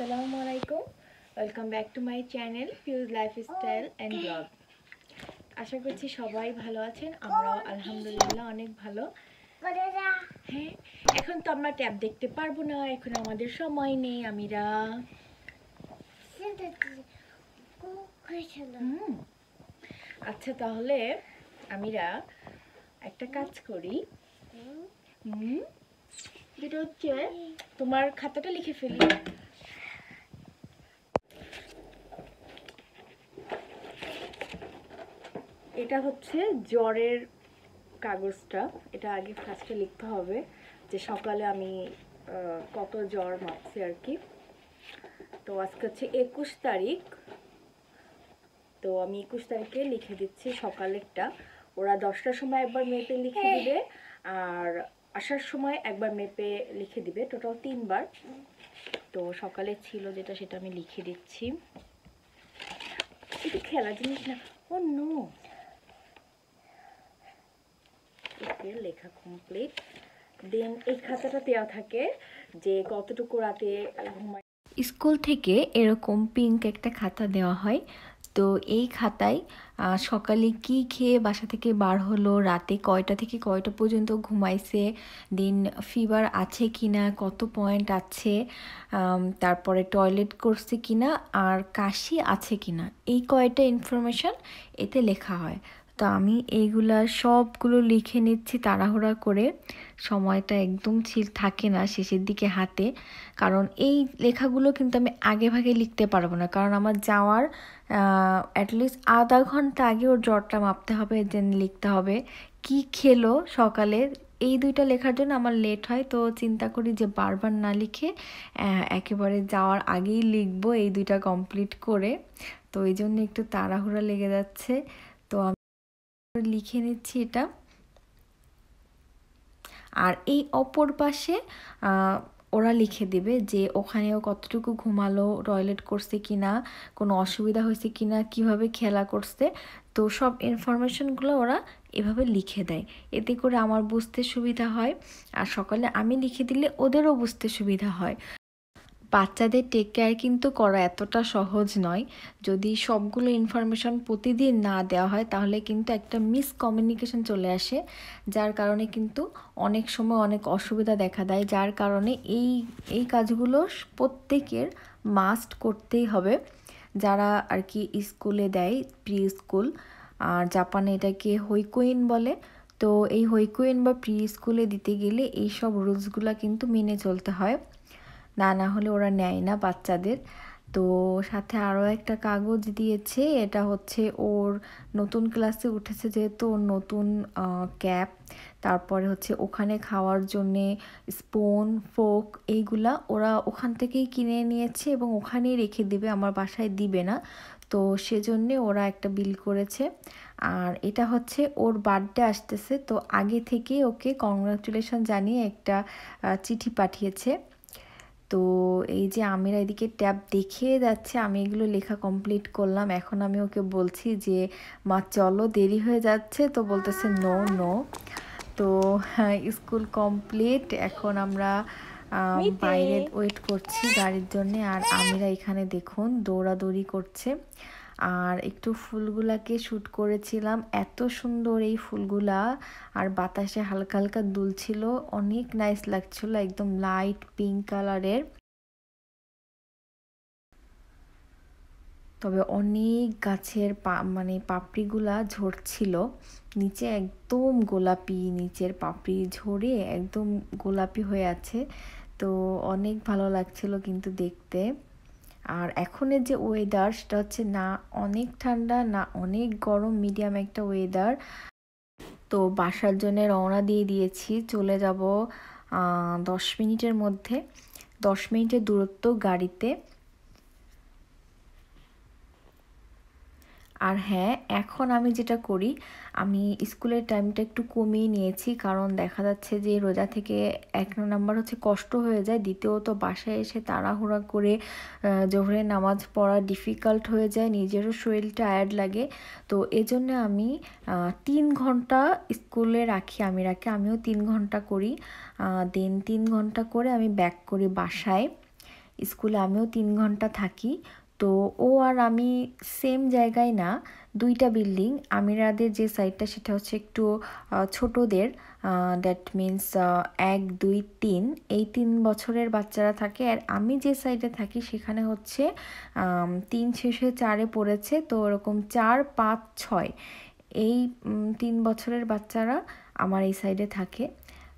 আসসালামু আলাইকুম welcome back to my channel fuse lifestyle and blog আশা করছি সবাই ভালো আছেন আমরাও আলহামদুলিল্লাহ অনেক ভালো হ্যাঁ এখন তো আমরা ট্যাব দেখতে পারবো না এখন আমাদের সময় নেই আমিরা আচ্ছা তাহলে আমিরা একটা কাজ করি হুম যেটা হচ্ছে তোমার খাতাটা লিখে ফেলি এটা হচ্ছে জ্বরের কাগজটা এটা আগে ফার্স্টে লিখতে হবে যে সকালে আমি কত জ্বর মাপছি আর কি তো আজকে হচ্ছে একুশ তারিখ তো আমি একুশ তারিখে লিখে দিচ্ছি সকালেরটা ওরা দশটার সময় একবার মেপে লিখে হ্যাঁ। দিবে আর আসার সময় একবার মেপে লিখে দিবে টোটাল তিনবার তো সকালে ছিল যেটা সেটা আমি লিখে দিচ্ছি একটু খেলা জিনিস না ও নো থাকে লেখা কমপ্লিট দেন এই খাতাটা দেওয়া থাকে যে কতটুকু রাতে ঘুমায় স্কুল থেকে এরকম পিঙ্ক একটা খাতা দেওয়া হয় তো এই খাতায় সকালে কি খেয়ে বাসা থেকে বার হলো রাতে কয়টা থেকে কয়টা পর্যন্ত ঘুমাইছে দিন ফিভার আছে কিনা কত পয়েন্ট আছে তারপরে টয়লেট করছে কিনা আর কাশি আছে কিনা এই কয়টা ইনফরমেশান এতে লেখা হয় তো আমি এইগুলা সবগুলো লিখে নিচ্ছি তাড়াহুড়া করে সময়টা একদম ছিল থাকে না শেষের দিকে হাতে কারণ এই লেখাগুলো কিন্তু আমি আগে ভাগে লিখতে পারবো না কারণ আমার যাওয়ার অ্যাটলিস্ট আধা ঘন্টা আগে ওর জ্বরটা মাপতে হবে দেন লিখতে হবে কি খেলো সকালে এই দুইটা লেখার জন্য আমার লেট হয় তো চিন্তা করি যে বারবার না লিখে একেবারে যাওয়ার আগেই লিখবো এই দুইটা কমপ্লিট করে তো এই জন্য একটু তাড়াহুড়া লেগে যাচ্ছে করে লিখে নিচ্ছি এটা আর এই অপর পাশে ওরা লিখে দেবে যে ওখানেও কতটুকু ঘুমালো টয়লেট করছে কি না কোনো অসুবিধা হয়েছে কি না কীভাবে খেলা করছে তো সব ইনফরমেশনগুলো ওরা এভাবে লিখে দেয় এতে করে আমার বুঝতে সুবিধা হয় আর সকালে আমি লিখে দিলে ওদেরও বুঝতে সুবিধা হয় বাচ্চাদের টেক কেয়ার কিন্তু করা এতটা সহজ নয় যদি সবগুলো ইনফরমেশন প্রতিদিন না দেওয়া হয় তাহলে কিন্তু একটা মিসকমিউনিকেশান চলে আসে যার কারণে কিন্তু অনেক সময় অনেক অসুবিধা দেখা দেয় যার কারণে এই এই কাজগুলো প্রত্যেকের মাস্ট করতেই হবে যারা আর কি স্কুলে দেয় প্রি স্কুল আর জাপানে এটাকে হৈকোইন বলে তো এই হৈকোইন বা প্রি স্কুলে দিতে গেলে এইসব রুলসগুলো কিন্তু মেনে চলতে হয় না না হলে ওরা নেয় না বাচ্চাদের তো সাথে আরও একটা কাগজ দিয়েছে এটা হচ্ছে ওর নতুন ক্লাসে উঠেছে যেহেতু ওর নতুন ক্যাপ তারপরে হচ্ছে ওখানে খাওয়ার জন্যে স্পুন ফোক এইগুলা ওরা ওখান থেকেই কিনে নিয়েছে এবং ওখানেই রেখে দিবে আমার বাসায় দিবে না তো সেজন্যে ওরা একটা বিল করেছে আর এটা হচ্ছে ওর বার্থডে আসতেছে তো আগে থেকে ওকে কংগ্রাচুলেশন জানিয়ে একটা চিঠি পাঠিয়েছে তো এই যে আমিরা এদিকে ট্যাব দেখিয়ে যাচ্ছে আমি এগুলো লেখা কমপ্লিট করলাম এখন আমি ওকে বলছি যে মা চলো দেরি হয়ে যাচ্ছে তো বলতেছে নো নো তো স্কুল কমপ্লিট এখন আমরা বাইরে ওয়েট করছি গাড়ির জন্যে আর আমিরা এখানে দেখুন দৌড়াদৌড়ি করছে আর একটু ফুলগুলাকে শ্যুট করেছিলাম এত সুন্দর এই ফুলগুলা আর বাতাসে হালকা হালকা দুলছিল অনেক নাইস লাগছিল একদম লাইট পিঙ্ক কালারের তবে অনেক গাছের মানে পাপড়িগুলা ঝরছিল নিচে একদম গোলাপি নিচের পাপড়ি ঝরে একদম গোলাপি হয়ে আছে তো অনেক ভালো লাগছিল কিন্তু দেখতে আর এখনের যে ওয়েদার সেটা হচ্ছে না অনেক ঠান্ডা না অনেক গরম মিডিয়াম একটা ওয়েদার তো বাসার জন্য রওনা দিয়ে দিয়েছি চলে যাব দশ মিনিটের মধ্যে দশ মিনিটের দূরত্ব গাড়িতে আর হ্যাঁ এখন আমি যেটা করি আমি স্কুলের টাইমটা একটু কমিয়ে নিয়েছি কারণ দেখা যাচ্ছে যে রোজা থেকে এক নম্বর হচ্ছে কষ্ট হয়ে যায় দ্বিতীয়ত বাসায় এসে তাড়াহুড়া করে জোহরের নামাজ পড়া ডিফিকাল্ট হয়ে যায় নিজেরও শরীর টায়ার্ড লাগে তো এজন্য আমি তিন ঘন্টা স্কুলে রাখি আমি রাখি আমিও তিন ঘন্টা করি দিন তিন ঘন্টা করে আমি ব্যাক করি বাসায় স্কুলে আমিও তিন ঘন্টা থাকি তো ও আর আমি সেম জায়গায় না দুইটা বিল্ডিং আমিরাদের যে সাইডটা সেটা হচ্ছে একটু ছোটদের দ্যাট মিন্স এক দুই তিন এই তিন বছরের বাচ্চারা থাকে আর আমি যে সাইডে থাকি সেখানে হচ্ছে তিন শেষে চারে পড়েছে তো ওরকম চার পাঁচ ছয় এই তিন বছরের বাচ্চারা আমার এই সাইডে থাকে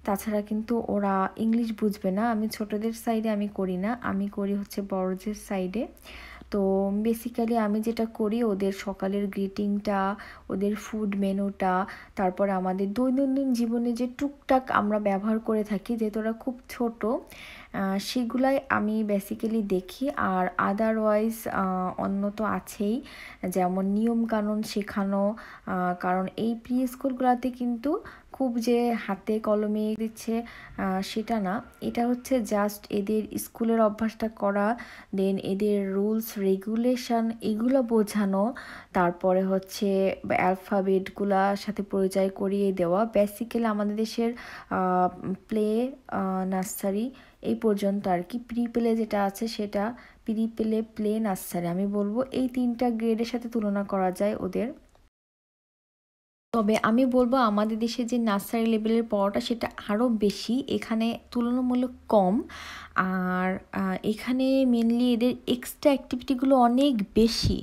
তাছাড়া কিন্তু ওরা ইংলিশ বুঝবে না আমি ছোটদের সাইডে আমি করি না আমি করি হচ্ছে বড়দের সাইডে তো বেসিক্যালি আমি যেটা করি ওদের সকালের গ্রিটিংটা ওদের ফুড মেনুটা তারপর আমাদের দৈনন্দিন জীবনে যে টুকটাক আমরা ব্যবহার করে থাকি যেহেতু ওরা খুব ছোট সেগুলাই আমি বেসিক্যালি দেখি আর আদারওয়াইজ অন্য তো আছেই যেমন নিয়মকানুন শেখানো কারণ এই প্রি স্কুলগুলোতে কিন্তু খুব যে হাতে কলমে দিচ্ছে সেটা না এটা হচ্ছে জাস্ট এদের স্কুলের অভ্যাসটা করা দেন এদের রুলস রেগুলেশন এগুলো বোঝানো তারপরে হচ্ছে অ্যালফাবেটগুলার সাথে পরিচয় করিয়ে দেওয়া বেসিক্যালি আমাদের দেশের প্লে নার্সারি এই পর্যন্ত আর কি প্রি প্লে যেটা আছে সেটা প্রি প্লে প্লে নার্সারি আমি বলবো এই তিনটা গ্রেডের সাথে তুলনা করা যায় ওদের তবে আমি বলবো আমাদের দেশে যে নার্সারি লেভেলের পড়াটা সেটা আরও বেশি এখানে তুলনামূলক কম আর এখানে মেনলি এদের এক্সট্রা অ্যাক্টিভিটিগুলো অনেক বেশি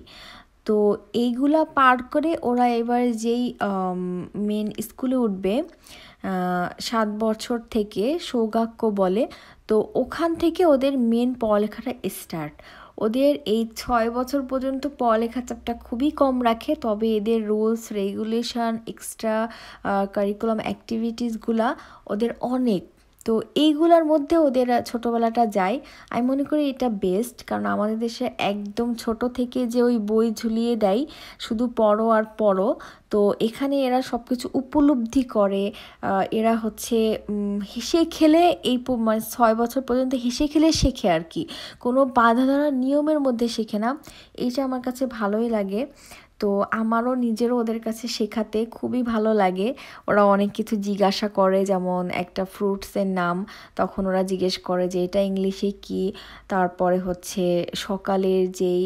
তো এইগুলা পার করে ওরা এবার যেই মেন স্কুলে উঠবে সাত বছর থেকে সৌভাগ্য বলে তো ওখান থেকে ওদের মেন পড়ালেখাটা স্টার্ট ওদের এই ছয় বছর পর্যন্ত পড়ালেখা চাপটা খুবই কম রাখে তবে এদের রুলস রেগুলেশান এক্সট্রা কারিকুলাম অ্যাক্টিভিটিসগুলা ওদের অনেক তো এইগুলার মধ্যে ওদের ছোটোবেলাটা যায় আমি মনে করি এটা বেস্ট কারণ আমাদের দেশে একদম ছোট থেকে যে ওই বই ঝুলিয়ে দেয় শুধু পড়ো আর পড়ো তো এখানে এরা সব কিছু উপলব্ধি করে এরা হচ্ছে হেসে খেলে এই মানে ছয় বছর পর্যন্ত হেসে খেলে শেখে আর কি কোনো বাধা ধরা নিয়মের মধ্যে শেখে না এইটা আমার কাছে ভালোই লাগে তো আমারও নিজেরও ওদের কাছে শেখাতে খুবই ভালো লাগে ওরা অনেক কিছু জিজ্ঞাসা করে যেমন একটা ফ্রুটসের নাম তখন ওরা জিজ্ঞেস করে যে এটা ইংলিশে কি তারপরে হচ্ছে সকালের যেই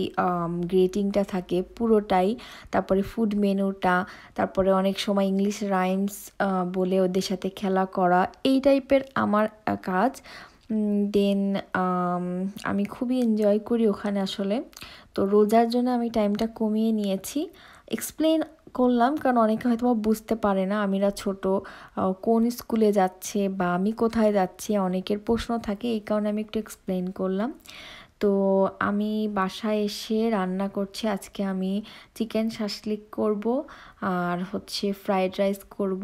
গ্রেটিংটা থাকে পুরোটাই তারপরে ফুড মেনুটা তারপরে অনেক সময় ইংলিশ রাইমস বলে ওদের সাথে খেলা করা এই টাইপের আমার কাজ দেন আমি খুবই এনজয় করি ওখানে আসলে তো রোজার জন্য আমি টাইমটা কমিয়ে নিয়েছি এক্সপ্লেন করলাম কারণ অনেকে হয়তো বুঝতে পারে না আমিরা ছোট কোন স্কুলে যাচ্ছে বা আমি কোথায় যাচ্ছি অনেকের প্রশ্ন থাকে এই কারণে আমি একটু এক্সপ্লেন করলাম তো আমি বাসায় এসে রান্না করছি আজকে আমি চিকেন শাসলিক করব আর হচ্ছে ফ্রায়েড রাইস করব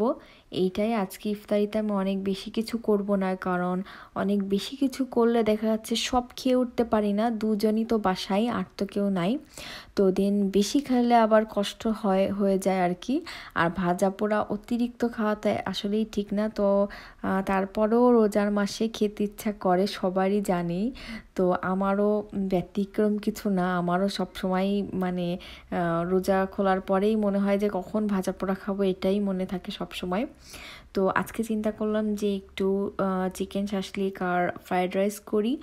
এইটাই আজকে ইফতারিতে আমি অনেক বেশি কিছু করব না কারণ অনেক বেশি কিছু করলে দেখা যাচ্ছে সব খেয়ে উঠতে পারি না দুজনই তো বাসাই আর তো কেউ নাই তো দেন বেশি খেলে আবার কষ্ট হয় হয়ে যায় আর কি আর ভাজা পোড়া অতিরিক্ত খাওয়াতে আসলেই ঠিক না তো তারপরেও রোজার মাসে খেতে ইচ্ছা করে সবারই জানি তো আমারও ব্যতিক্রম কিছু না আমারও সবসময় মানে রোজা খোলার পরেই মনে হয় যে কখন কখন ভাজা পোড়া খাবো এটাই মনে থাকে সব সময় তো আজকে চিন্তা করলাম যে একটু চিকেন শাসলিক আর ফ্রায়েড রাইস করি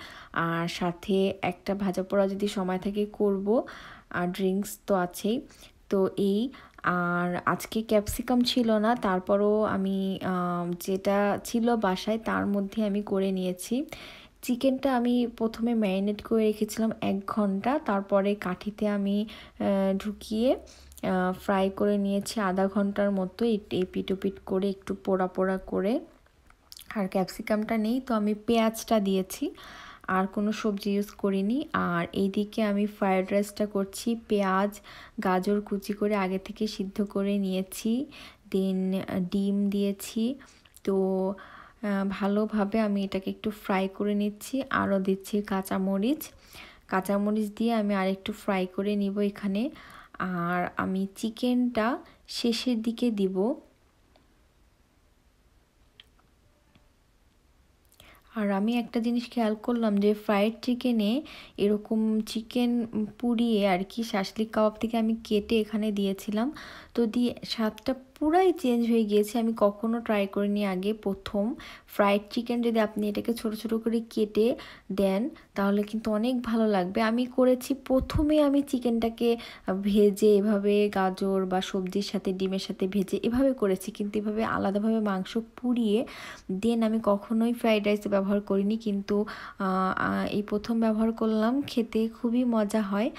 আর সাথে একটা ভাজা পোড়া যদি সময় থাকে করব আর ড্রিঙ্কস তো আছেই তো এই আর আজকে ক্যাপসিকাম ছিল না তারপরও আমি যেটা ছিল বাসায় তার মধ্যে আমি করে নিয়েছি চিকেনটা আমি প্রথমে ম্যারিনেট করে রেখেছিলাম এক ঘন্টা তারপরে কাঠিতে আমি ঢুকিয়ে ফ্রাই করে নিয়েছি আধা ঘন্টার মতো এই পিটোপিট করে একটু পোড়া পোড়া করে আর ক্যাপসিকামটা নেই তো আমি পেঁয়াজটা দিয়েছি আর কোনো সবজি ইউজ করিনি আর এইদিকে আমি ফ্রায়েড রাইসটা করছি পেঁয়াজ গাজর কুচি করে আগে থেকে সিদ্ধ করে নিয়েছি দেন ডিম দিয়েছি তো ভালোভাবে আমি এটাকে একটু ফ্রাই করে নিচ্ছি আরও দিচ্ছি কাঁচামরিচ কাঁচামরিচ দিয়ে আমি আর একটু ফ্রাই করে নিব এখানে আর আমি চিকেনটা শেষের দিকে দিব আর আমি একটা জিনিস খেয়াল করলাম যে ফ্রায়েড চিকেনে এরকম চিকেন পুড়িয়ে আর কি শাসলিক কাবাব থেকে আমি কেটে এখানে দিয়েছিলাম তো দিয়ে স্বাদটা পুরাই চেঞ্জ হয়ে গিয়েছে আমি কখনও ট্রাই করিনি আগে প্রথম ফ্রাইড চিকেন যদি আপনি এটাকে ছোট ছোট করে কেটে দেন তাহলে কিন্তু অনেক ভালো লাগবে আমি করেছি প্রথমে আমি চিকেনটাকে ভেজে এভাবে গাজর বা সবজির সাথে ডিমের সাথে ভেজে এভাবে করেছি কিন্তু এভাবে আলাদাভাবে মাংস পুড়িয়ে দেন আমি কখনোই ফ্রাইড রাইস ব্যবহার করিনি কিন্তু এই প্রথম ব্যবহার করলাম খেতে খুবই মজা হয়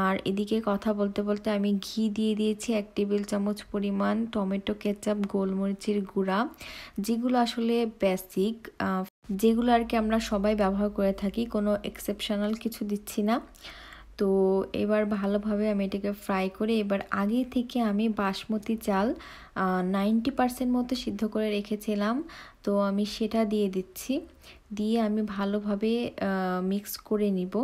আর এদিকে কথা বলতে বলতে আমি ঘি দিয়ে দিয়েছি এক টেবিল চামচ পরিমাণ টমেটো কেচাপ গোলমরিচের গুঁড়া যেগুলো আসলে বেসিক যেগুলো আর কি আমরা সবাই ব্যবহার করে থাকি কোনো এক্সেপশনাল কিছু দিচ্ছি না তো এবার ভালোভাবে আমি এটাকে ফ্রাই করে এবার আগে থেকে আমি বাসমতি চাল নাইনটি পারসেন্ট মতো সিদ্ধ করে রেখেছিলাম তো আমি সেটা দিয়ে দিচ্ছি দিয়ে আমি ভালোভাবে মিক্স করে নিব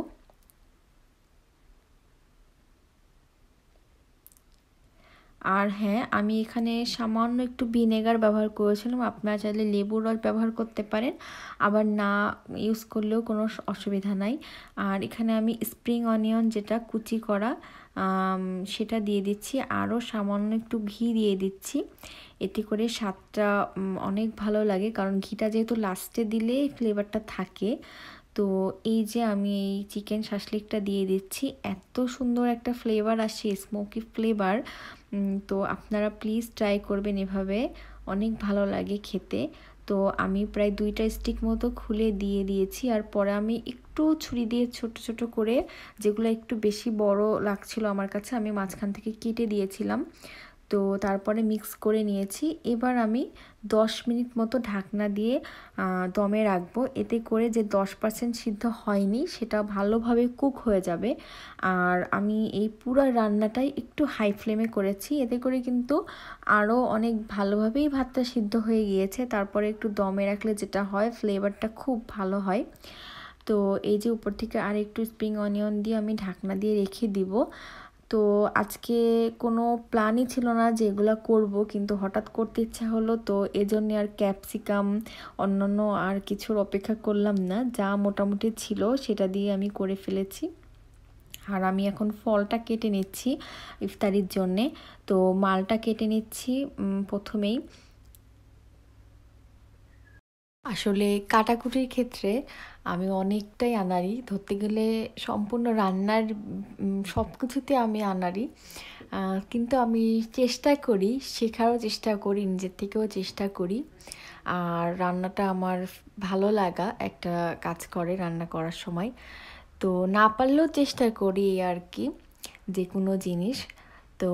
আর হ্যাঁ আমি এখানে সামান্য একটু ভিনেগার ব্যবহার করেছিলাম আপনারা চাইলে লেবুর রস ব্যবহার করতে পারেন আবার না ইউজ করলেও কোনো অসুবিধা নাই আর এখানে আমি স্প্রিং অনিয়ন যেটা কুচি করা সেটা দিয়ে দিচ্ছি আরও সামান্য একটু ঘি দিয়ে দিচ্ছি এতে করে স্বাদটা অনেক ভালো লাগে কারণ ঘিটা যেহেতু লাস্টে দিলে ফ্লেভারটা থাকে তো এই যে আমি এই চিকেন শাসলিকটা দিয়ে দিচ্ছি এত সুন্দর একটা ফ্লেভার আসছে স্মোকি ফ্লেভার তো আপনারা প্লিজ ট্রাই করবেন এভাবে অনেক ভালো লাগে খেতে তো আমি প্রায় দুইটা স্টিক মতো খুলে দিয়ে দিয়েছি আর পরে আমি একটু ছুরি দিয়ে ছোট ছোট করে যেগুলো একটু বেশি বড় লাগছিল আমার কাছে আমি মাঝখান থেকে কেটে দিয়েছিলাম তো তারপরে মিক্স করে নিয়েছি এবার আমি দশ মিনিট মতো ঢাকনা দিয়ে দমে রাখবো এতে করে যে দশ পার্সেন্ট সিদ্ধ হয়নি সেটা ভালোভাবে কুক হয়ে যাবে আর আমি এই পুরো রান্নাটাই একটু হাই ফ্লেমে করেছি এতে করে কিন্তু আরও অনেক ভালোভাবেই ভাতটা সিদ্ধ হয়ে গিয়েছে তারপরে একটু দমে রাখলে যেটা হয় ফ্লেভারটা খুব ভালো হয় তো এই যে উপর থেকে আর একটু স্প্রিং অনিয়ন দিয়ে আমি ঢাকনা দিয়ে রেখে দিব তো আজকে কোনো প্ল্যানই ছিল না যে এগুলো করব কিন্তু হঠাৎ করতে ইচ্ছা হলো তো এজন্য আর ক্যাপসিকাম অন্যান্য আর কিছুর অপেক্ষা করলাম না যা মোটামুটি ছিল সেটা দিয়ে আমি করে ফেলেছি আর আমি এখন ফলটা কেটে নিচ্ছি ইফতারির জন্যে তো মালটা কেটে নিচ্ছি প্রথমেই আসলে কাটাকুটির ক্ষেত্রে আমি অনেকটাই আনারি ধরতে গেলে সম্পূর্ণ রান্নার সব কিছুতে আমি আনারি কিন্তু আমি চেষ্টা করি শেখারও চেষ্টা করি নিজের থেকেও চেষ্টা করি আর রান্নাটা আমার ভালো লাগা একটা কাজ করে রান্না করার সময় তো না পারলেও চেষ্টা করি আর কি যে কোনো জিনিস তো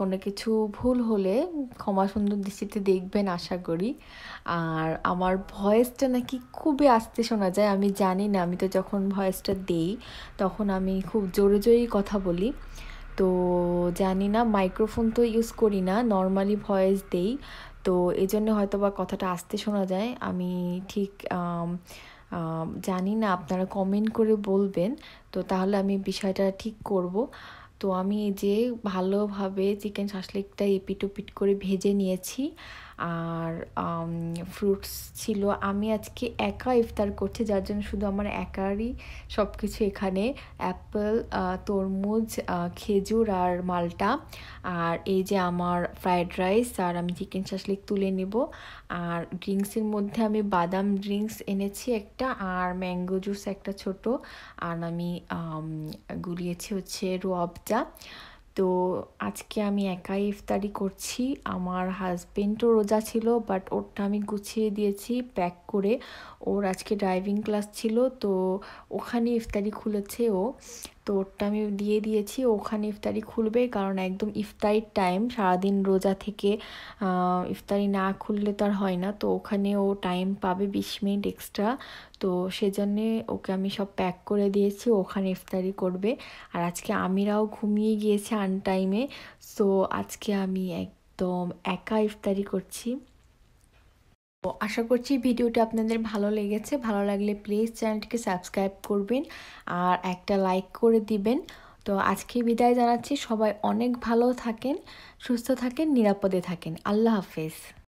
কোনো কিছু ভুল হলে ক্ষমা সুন্দর দৃষ্টিতে দেখবেন আশা করি আর আমার ভয়েসটা নাকি খুবই আস্তে শোনা যায় আমি জানি না আমি তো যখন ভয়েসটা দেই তখন আমি খুব জোরে জোরেই কথা বলি তো জানি না মাইক্রোফোন তো ইউজ করি না নর্মালি ভয়েস দেই তো এই জন্য হয়তো বা কথাটা আসতে শোনা যায় আমি ঠিক জানি না আপনারা কমেন্ট করে বলবেন তো তাহলে আমি বিষয়টা ঠিক করব তো আমি এই যে ভালোভাবে চিকেন শাসলিকটা এপিট ওপিট করে ভেজে নিয়েছি আর ফ্রুটস ছিল আমি আজকে একা ইফতার করছি যার জন্য শুধু আমার একারই সব কিছু এখানে অ্যাপেল তরমুজ খেজুর আর মালটা আর এই যে আমার ফ্রায়েড রাইস আর আমি চিকেন শাসলিক তুলে নেব আর ড্রিঙ্কসের মধ্যে আমি বাদাম ড্রিঙ্কস এনেছি একটা আর ম্যাঙ্গো জুস একটা ছোট আর আমি গুলিয়েছি হচ্ছে রুয়াবজা তো আজকে আমি একাই ইফতারি করছি আমার হাজবেন্ডও রোজা ছিল বাট ওরটা আমি গুছিয়ে দিয়েছি প্যাক করে ওর আজকে ড্রাইভিং ক্লাস ছিল তো ওখানে ইফতারি খুলেছে ও তো ওরটা আমি দিয়ে দিয়েছি ওখানে ইফতারি খুলবে কারণ একদম ইফতারির টাইম সারাদিন রোজা থেকে ইফতারি না খুললে তো আর হয় না তো ওখানে ও টাইম পাবে বিশ মিনিট এক্সট্রা তো সেজন্যে ওকে আমি সব প্যাক করে দিয়েছি ওখানে ইফতারি করবে আর আজকে আমিরাও ঘুমিয়ে গিয়েছে আন টাইমে সো আজকে আমি একদম একা ইফতারি করছি তো আশা করছি ভিডিওটি আপনাদের ভালো লেগেছে ভালো লাগলে প্লিজ চ্যানেলটিকে সাবস্ক্রাইব করবেন আর একটা লাইক করে দিবেন তো আজকে বিদায় জানাচ্ছি সবাই অনেক ভালো থাকেন সুস্থ থাকেন নিরাপদে থাকেন আল্লাহ হাফেজ